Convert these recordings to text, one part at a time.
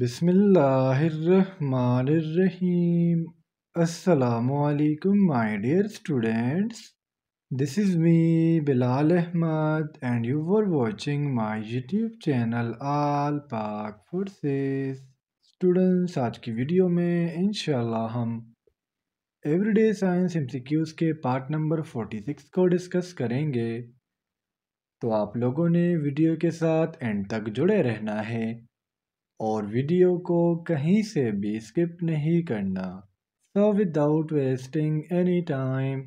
बिस्मिल्लाहिर्रहमानिर्रहीम अस्सलामुअलैकुम my dear students this is me Bilal Ahmed and you are watching my YouTube channel all Pak forces students आज की video में इन हम एवरीडे साइंस एमसीक्यूज के पार्ट नंबर फोर्टी सिक्स को डिस्कस करेंगे तो आप लोगों ने वीडियो के साथ एंड तक जुड़े रहना है और वीडियो को कहीं से भी स्किप नहीं करना so without wasting any time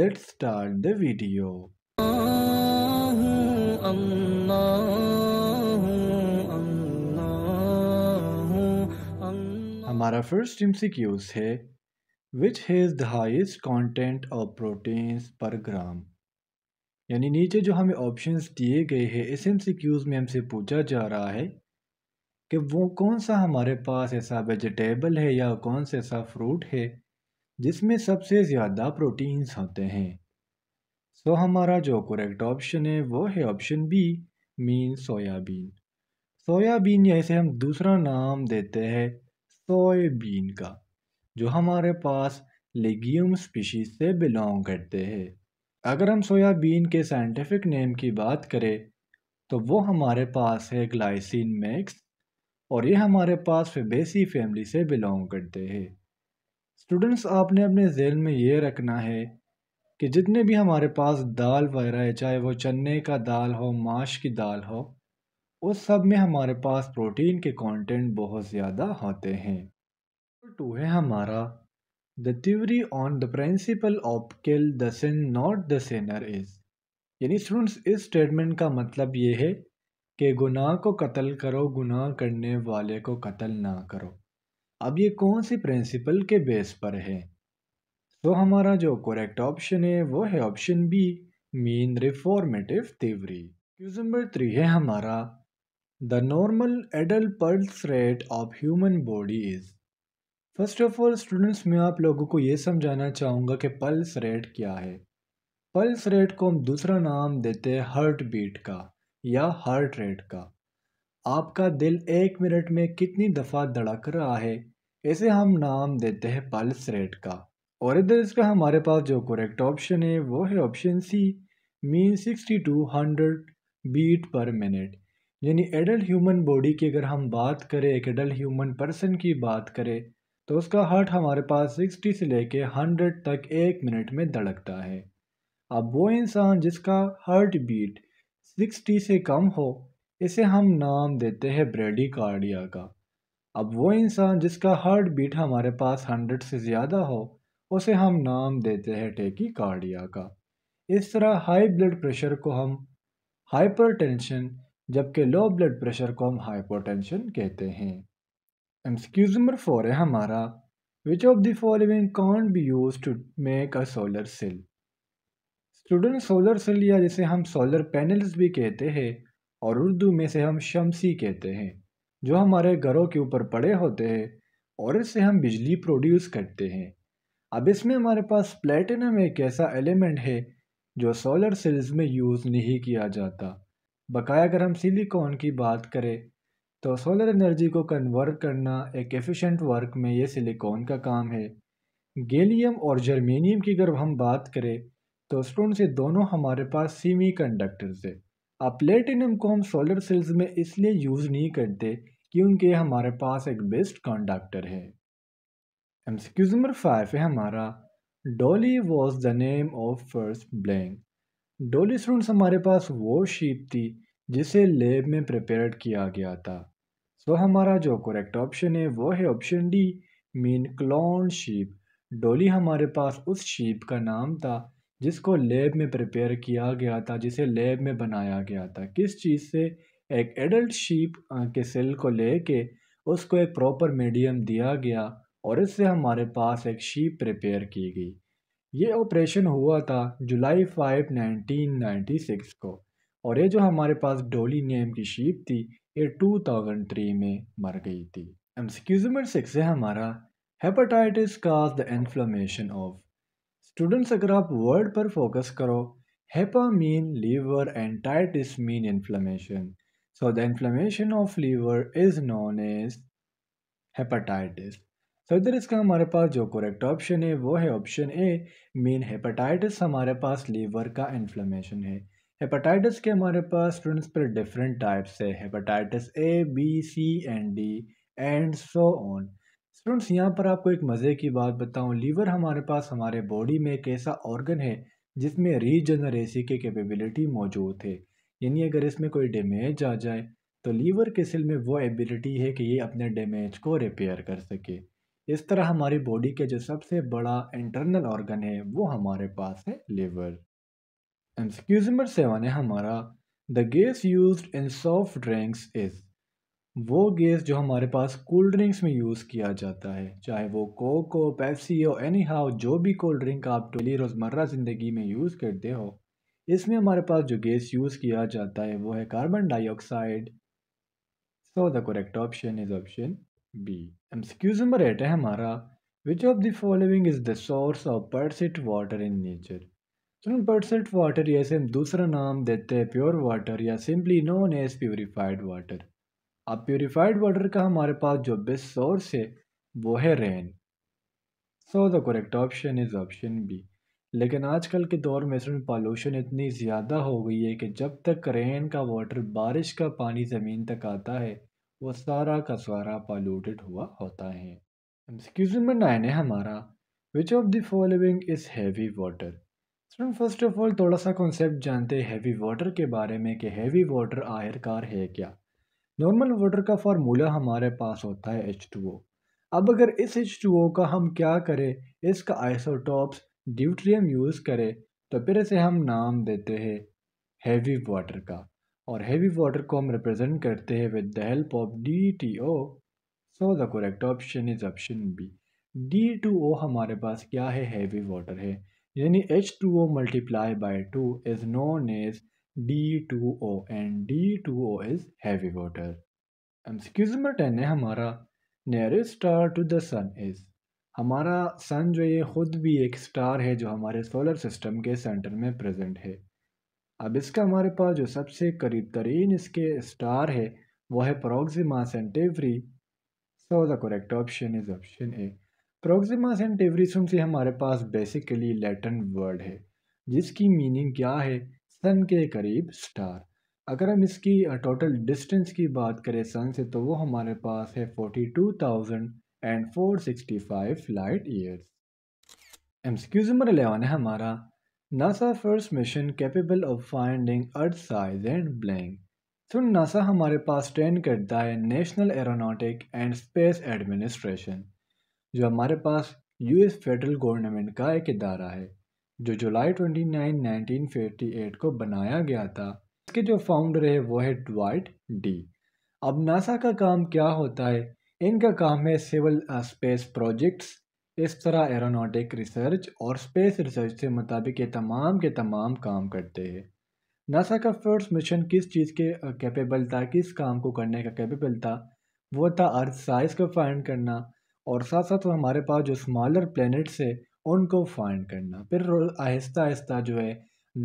let start the video हमारा फर्स्ट एमसीक्यूज है which has the highest content of proteins per gram यानी नीचे जो हमें ऑप्शंस दिए गए हैं इस एम में हमसे पूछा जा रहा है कि वो कौन सा हमारे पास ऐसा वेजिटेबल है या कौन सा ऐसा फ्रूट है जिसमें सबसे ज़्यादा प्रोटीन्स होते हैं सो so, हमारा जो करेक्ट ऑप्शन है वो है option B mean soybean soybean या इसे हम दूसरा नाम देते हैं सोयाबीन का जो हमारे पास लेगीम स्पीशीज से बिलोंग करते हैं अगर हम सोयाबीन के साइंटिफिक नेम की बात करें तो वो हमारे पास है ग्लाइसिन मैक्स और ये हमारे पास बेसी फैमिली से बिलोंग करते हैं स्टूडेंट्स आपने अपने जेल में ये रखना है कि जितने भी हमारे पास दाल वगैरह है चाहे वो चने का दाल हो माश की दाल हो उस सब में हमारे पास प्रोटीन के कंटेंट बहुत ज़्यादा होते हैं टू है हमारा the theory on the principle of kill the sin not the sinner is यानी स्टूडेंट्स इस स्टेटमेंट का मतलब ये है कि गुनाह को कत्ल करो गुनाह करने वाले को कत्ल ना करो अब ये कौन सी प्रिंसिपल के बेस पर है तो हमारा जो करेक्ट ऑप्शन है वो है option B mean reformative theory question number three है हमारा the normal adult pulse rate of human body is first of all students मैं आप लोगों को ये समझाना चाहूँगा कि पल्स रेट क्या है पल्स रेट को हम दूसरा नाम देते हैं हर्ट बीट का या हार्ट रेट का आपका दिल एक मिनट में कितनी दफ़ा धड़क रहा है इसे हम नाम देते हैं पल्स रेट का और इधर इसका हमारे पास जो करेक्ट ऑप्शन है वो है option C mean sixty to hundred beat per minute यानी एडल्ट ह्यूमन बॉडी की अगर हम बात करें एक एडल्ट ह्यूमन पर्सन की बात करें तो उसका हार्ट हमारे पास सिक्सटी से लेके हंड्रेड तक एक मिनट में धड़कता है अब वो इंसान जिसका हार्ट बीट सिक्सटी से कम हो इसे हम नाम देते हैं ब्रेडिकार्डिया का अब वो इंसान जिसका हार्ट बीट हमारे पास हंड्रेड से ज़्यादा हो उसे हम नाम देते हैं टेकिकार्डिया का इस तरह हाई ब्लड प्रेशर को हम हाइपरटेंशन जबकि लो ब्लड प्रेशर को हम हाइपोटेंशन कहते हैं एम्सक्यूज नंबर फोर है हमारा which of the following can't be use to make a solar cell student solar cell या जिसे हम सोलर पैनल्स भी कहते हैं और उर्दू में से हम शमसी कहते हैं जो हमारे घरों के ऊपर पड़े होते हैं और इससे हम बिजली प्रोड्यूस करते हैं अब इसमें हमारे पास प्लेटिनम एक ऐसा एलिमेंट है जो सोलर सेल्स में यूज़ नहीं किया जाता बकाया अगर हम सिलिकॉन की बात करें तो सोलर एनर्जी को कन्वर्ट करना एक एफिशिएंट वर्क में ये सिलिकॉन का काम है गैलियम और जर्मेनियम की अगर हम बात करें तो स्टूडेंट्स ये दोनों हमारे पास सीमी कंडक्टर्स है अब प्लेटिनम को हम सोलर सेल्स में इसलिए यूज़ नहीं करते क्योंकि हमारे पास एक बेस्ट कंडक्टर है एम नंबर फाइव है हमारा Dolly was the name of first blank Dolly students हमारे पास वो शीप थी जिसे लेब में प्रिपेयर किया गया था सो so, हमारा जो करेक्ट ऑप्शन है वो है option D mean clone sheep Dolly हमारे पास उस शीप का नाम था जिसको लैब में प्रिपेयर किया गया था जिसे लैब में बनाया गया था किस चीज़ से एक एडल्ट शीप के सेल को लेके उसको एक प्रॉपर मीडियम दिया गया और इससे हमारे पास एक शीप प्रिपेयर की गई ये ऑपरेशन हुआ था जुलाई फाइव नाइनटीन नाइन्टी सिक्स को और ये जो हमारे पास डोली नेम की शीप थी ये टू थाउजेंड थ्री में मर गई थी एम्सक्यूजमेंट सिक्स है हमारा hepatitis cause the inflammation of students अगर आप वर्ड पर फोकस करो hepa mean liver and titis mean inflammation so the inflammation of liver is known as hepatitis so इधर इसका हमारे पास जो करेक्ट ऑप्शन है वो है ऑप्शन ए मेन हेपाटाइटिस हमारे पास लीवर का इन्फ्लमेशन है हेपाटाइटिस के हमारे पास स्टूडेंट्स पर डिफरेंट टाइप्स है hepatitis A B C and D and so on students यहाँ पर आपको एक मज़े की बात बताऊँ लीवर हमारे पास हमारे बॉडी में एक ऐसा ऑर्गन है जिसमें रीजनरेसी के कैपेबिलिटी मौजूद है यानी अगर इसमें कोई डैमेज आ जाए तो लीवर के सिल में वो एबिलिटी है कि ये अपने डैमेज को रिपेयर कर सके इस तरह हमारी बॉडी के जो सबसे बड़ा इंटरनल ऑर्गन है वो हमारे पास है लीवर एंड नंबर सेवन है हमारा the gas use in soft drinks is वो गैस जो हमारे पास कोल्ड ड्रिंक्स में यूज़ किया जाता है चाहे वो कोको पेप्सी हो एनी हाउ जो भी कोल्ड ड्रिंक आप डेली रोज़मर्रा ज़िंदगी में यूज़ करते हो इसमें हमारे पास जो गैस यूज़ किया जाता है वो है carbon dioxide so the correct option is option B MCQs number eight है हमारा which of the following is the source of purest water in nature student purest water या इसे हम दूसरा नाम देते हैं प्योर वाटर या simply known as purified water अब प्योरीफाइड वाटर का हमारे पास जो बेस्ट सोर्स है वो है rain so the correct option is option B लेकिन आजकल के दौर में इसमें पॉल्यूशन इतनी ज़्यादा हो गई है कि जब तक रेन का वाटर बारिश का पानी ज़मीन तक आता है वो सारा का सारा पॉल्यूटेड हुआ होता है एक्सक्यूज नंबर नाइन है हमारा which of the following is heavy water student first of all थोड़ा सा कॉन्सेप्ट जानते हैवी वाटर के बारे में कि हैवी वाटर आयरकार है क्या नॉर्मल वाटर का फार्मूला हमारे पास होता है एच टू ओ अब अगर इस एच टू ओ का हम क्या करें इसका आइसोटॉप्स ड्यूट्रियम यूज़ करें तो फिर इसे हम नाम देते हैं हैवी वाटर का और हैवी वाटर को हम रिप्रेजेंट करते हैं with the help of D T O so the correct option is option B D two O हमारे पास क्या है हैवी वाटर है यानी H two O multiply by two is known as D2O and D2O is heavy water. MCQ नंबर 10 है हमारा nearest star to the sun is हमारा सन जो ये ख़ुद भी एक स्टार है जो हमारे सोलर सिस्टम के सेंटर में प्रेजेंट है अब इसका हमारे पास जो सबसे करीब तरीन इसके स्टार है वो है Proxima Centauri so the correct option is option A Proxima Centauri sun से हमारे पास बेसिकली लैटिन वर्ड है जिसकी मीनिंग क्या है सन के करीब स्टार अगर हम इसकी टोटल डिस्टेंस की बात करें सन से तो वो हमारे पास है forty two thousand and four sixty five light years M सिक्यूज number eleven है हमारा NASA first mission capable of finding earth size and blank तो नासा हमारे पास ट्रेन करता है national aeronautic and space administration जो हमारे पास यूएस फेडरल गवर्नमेंट का एक इदारा है जो जुलाई 29, 1958 को बनाया गया था इसके जो फाउंडर है वो है ड्वाइट डी अब नासा का काम क्या होता है इनका काम है सिविल स्पेस प्रोजेक्ट्स इस तरह एरोनॉटिक रिसर्च और स्पेस रिसर्च से मुताबिक ये तमाम के तमाम काम करते हैं नासा का फर्स्ट मिशन किस चीज़ के कैपेबल uh, था किस काम को करने का कैपेबल था वो था अर्थ साइज को फाइंड करना और साथ साथ हमारे पास जो स्मॉलर प्लैनेट्स है उनको फाइंड करना फिर आहिस्ता आहिस्ता जो है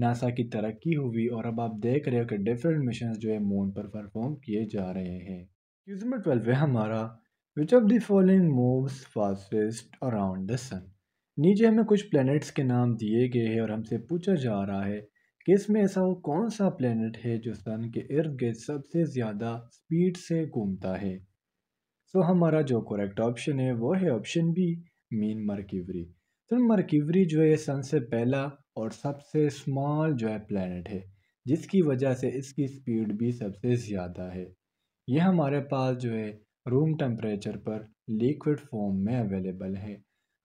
नासा की तरक्की हुई और अब आप देख रहे हो कि डिफरेंट मिशन जो है मून पर परफॉर्म किए जा रहे हैं क्यूज नंबर ट्वेल्व है हमारा which of the following moves fastest around the sun नीचे हमें कुछ प्लैनेट्स के नाम दिए गए हैं और हमसे पूछा जा रहा है कि इसमें ऐसा वो कौन सा प्लैनेट है जो सन के इर्द गिर्द सबसे ज़्यादा स्पीड से घूमता है सो तो so, हमारा जो करेक्ट ऑप्शन है वो है ऑप्शन बी मीन मर्क्यूरी तो मरक्यूरी जो है सन से पहला और सबसे स्मॉल जो है प्लानट है जिसकी वजह से इसकी स्पीड भी सबसे ज़्यादा है यह हमारे पास जो है रूम टेम्परेचर पर लिक्विड फॉर्म में अवेलेबल है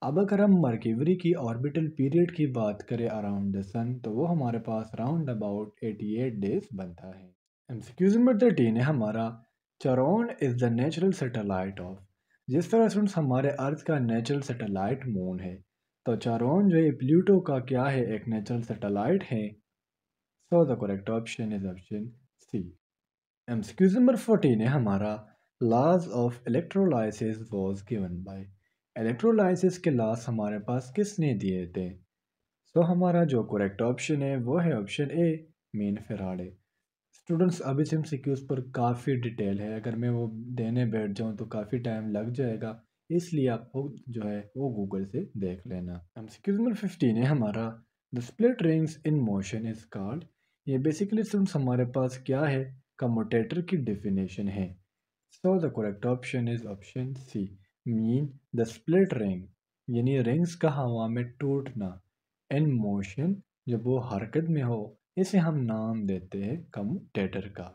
अब अगर हम मरक्यूरी की ऑर्बिटल पीरियड की बात करें अराउंड द सन तो वो हमारे पास राउंड अबाउट 88 डेज बनता है एमसीक्यूज नंबर थर्टीन है हमारा Charon is the natural satellite of जिस तरह सुन हमारे अर्थ का नेचुरल सेटेलाइट मून है तो चारोन जो ये प्लूटो का क्या है एक नेचुरल सेटेलाइट है so the correct option is option C um सिक्यूज number fourteen है हमारा laws of electrolysis was given by electrolysis के लाज हमारे पास किसने दिए थे सो so, हमारा जो करेक्ट ऑप्शन है वो है option A main Faraday students अभी से एम पर काफ़ी डिटेल है अगर मैं वो देने बैठ जाऊँ तो काफ़ी टाइम लग जाएगा इसलिए आपको जो है वो गूगल से देख लेना एमसीक्यू नंबर फिफ्टीन है हमारा the split rings in motion is called ये बेसिकली स्टूडेंट्स हमारे पास क्या है कमोटेटर की डिफिनेशन है so the correct option is option C mean the split ring यानी रिंग्स का हवा में टूटना इन मोशन जब वो हरकत में हो इसे हम नाम देते हैं कमोटेटर का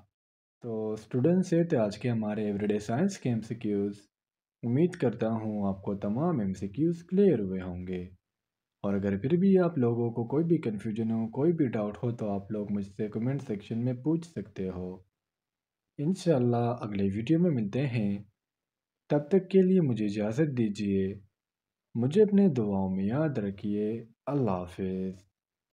तो स्टूडेंट्स ये थे आज के हमारे एवरीडे साइंस के एम उम्मीद करता हूँ आपको तमाम एम क्लियर हुए होंगे और अगर फिर भी आप लोगों को कोई भी कन्फ्यूजन हो कोई भी डाउट हो तो आप लोग मुझसे कमेंट सेक्शन में पूछ सकते हो इन अगले वीडियो में मिलते हैं तब तक के लिए मुझे इजाज़त दीजिए मुझे अपने दुआओं में याद रखिए अल्लाह हाफिज़